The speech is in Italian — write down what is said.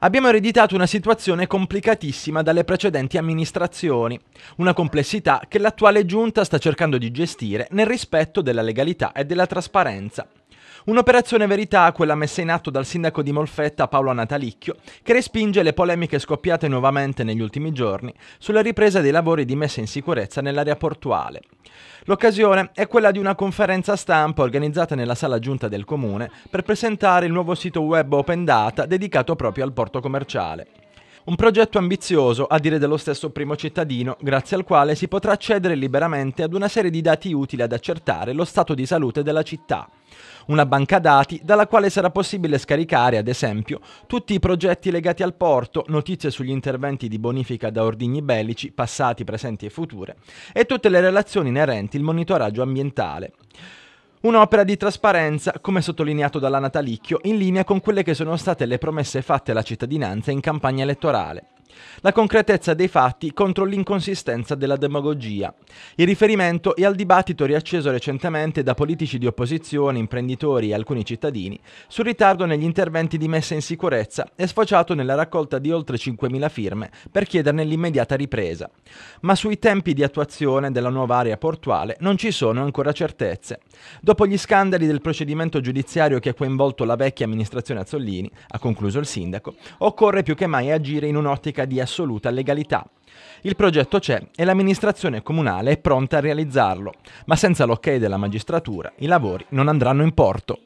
Abbiamo ereditato una situazione complicatissima dalle precedenti amministrazioni, una complessità che l'attuale giunta sta cercando di gestire nel rispetto della legalità e della trasparenza, Un'operazione verità, quella messa in atto dal sindaco di Molfetta Paolo Natalicchio, che respinge le polemiche scoppiate nuovamente negli ultimi giorni sulla ripresa dei lavori di messa in sicurezza nell'area portuale. L'occasione è quella di una conferenza stampa organizzata nella sala giunta del comune per presentare il nuovo sito web Open Data dedicato proprio al porto commerciale. Un progetto ambizioso, a dire dello stesso primo cittadino, grazie al quale si potrà accedere liberamente ad una serie di dati utili ad accertare lo stato di salute della città. Una banca dati dalla quale sarà possibile scaricare, ad esempio, tutti i progetti legati al porto, notizie sugli interventi di bonifica da ordigni bellici, passati, presenti e future, e tutte le relazioni inerenti al monitoraggio ambientale. Un'opera di trasparenza, come sottolineato dalla Natalicchio, in linea con quelle che sono state le promesse fatte alla cittadinanza in campagna elettorale la concretezza dei fatti contro l'inconsistenza della demagogia. Il riferimento è al dibattito riacceso recentemente da politici di opposizione, imprenditori e alcuni cittadini sul ritardo negli interventi di messa in sicurezza e sfociato nella raccolta di oltre 5.000 firme per chiederne l'immediata ripresa. Ma sui tempi di attuazione della nuova area portuale non ci sono ancora certezze. Dopo gli scandali del procedimento giudiziario che ha coinvolto la vecchia amministrazione Azzollini, ha concluso il sindaco, occorre più che mai agire in un'ottica certifica di assoluta legalità. Il progetto c'è e l'amministrazione comunale è pronta a realizzarlo, ma senza l'ok della magistratura i lavori non andranno in porto.